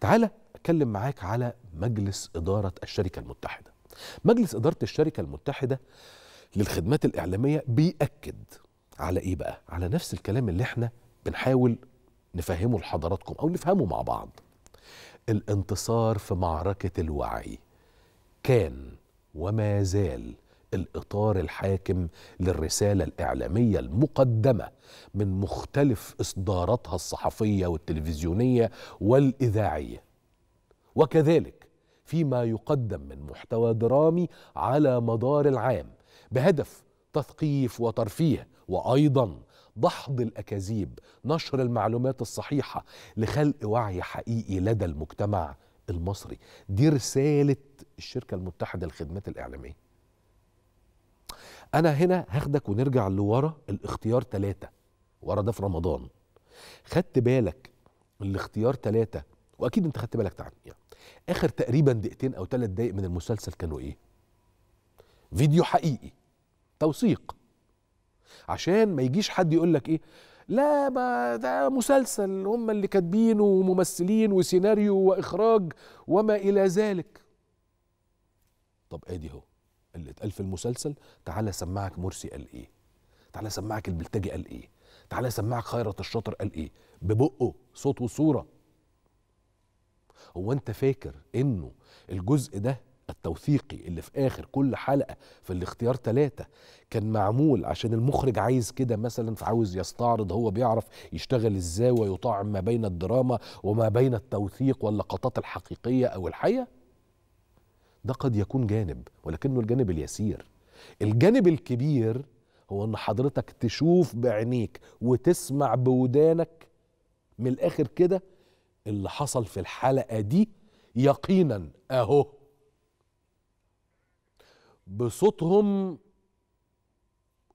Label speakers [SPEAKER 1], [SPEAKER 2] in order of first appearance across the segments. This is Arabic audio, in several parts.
[SPEAKER 1] تعالى أتكلم معاك على مجلس إدارة الشركة المتحدة مجلس إدارة الشركة المتحدة للخدمات الإعلامية بيأكد على إيه بقى؟ على نفس الكلام اللي إحنا بنحاول نفهمه لحضراتكم أو نفهمه مع بعض الانتصار في معركة الوعي كان وما زال الاطار الحاكم للرساله الاعلاميه المقدمه من مختلف اصداراتها الصحفيه والتلفزيونيه والاذاعيه وكذلك فيما يقدم من محتوى درامي على مدار العام بهدف تثقيف وترفيه وايضا دحض الاكاذيب نشر المعلومات الصحيحه لخلق وعي حقيقي لدى المجتمع المصري دي رساله الشركه المتحده للخدمات الاعلاميه انا هنا هاخدك ونرجع لورا الاختيار ثلاثة ورا ده في رمضان خدت بالك الاختيار ثلاثة واكيد انت خدت بالك تعال يعني اخر تقريبا دقيقتين او ثلاث دقايق من المسلسل كانوا ايه فيديو حقيقي توثيق عشان ما يجيش حد يقول لك ايه لا ما ده مسلسل هم اللي كاتبينه وممثلين وسيناريو واخراج وما الى ذلك طب ادي هو اللي اتقال في المسلسل تعالى سمعك مرسي قال ايه تعالى سمعك البلتجي قال ايه تعالى سمعك خيرت الشاطر قال ايه ببقه صوت وصوره هو انت فاكر انه الجزء ده التوثيقي اللي في اخر كل حلقه في الاختيار ثلاثه كان معمول عشان المخرج عايز كده مثلا فعاوز يستعرض هو بيعرف يشتغل ازاي ويطعم ما بين الدراما وما بين التوثيق واللقطات الحقيقيه او الحقيقه ده قد يكون جانب ولكنه الجانب اليسير الجانب الكبير هو ان حضرتك تشوف بعينيك وتسمع بودانك من الاخر كده اللي حصل في الحلقه دي يقينا اهو بصوتهم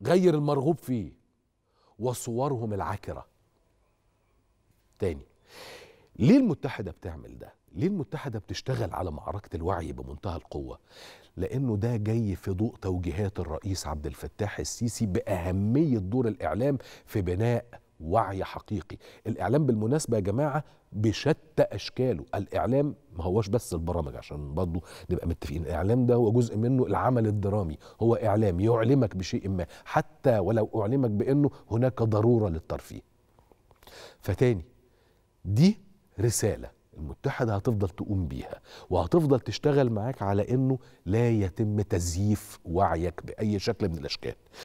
[SPEAKER 1] غير المرغوب فيه وصورهم العكره تاني ليه المتحدة بتعمل ده؟ ليه المتحدة بتشتغل على معركة الوعي بمنتهى القوة؟ لأنه ده جاي في ضوء توجيهات الرئيس عبد الفتاح السيسي بأهمية دور الإعلام في بناء وعي حقيقي الإعلام بالمناسبة يا جماعة بشتى أشكاله الإعلام ما هوش بس البرامج عشان برضو نبقى متفقين الإعلام ده هو جزء منه العمل الدرامي هو إعلام يعلمك بشيء ما حتى ولو أعلمك بأنه هناك ضرورة للترفيه فتاني دي رسالة المتحدة هتفضل تقوم بيها وهتفضل تشتغل معاك على انه لا يتم تزييف وعيك بأي شكل من الأشكال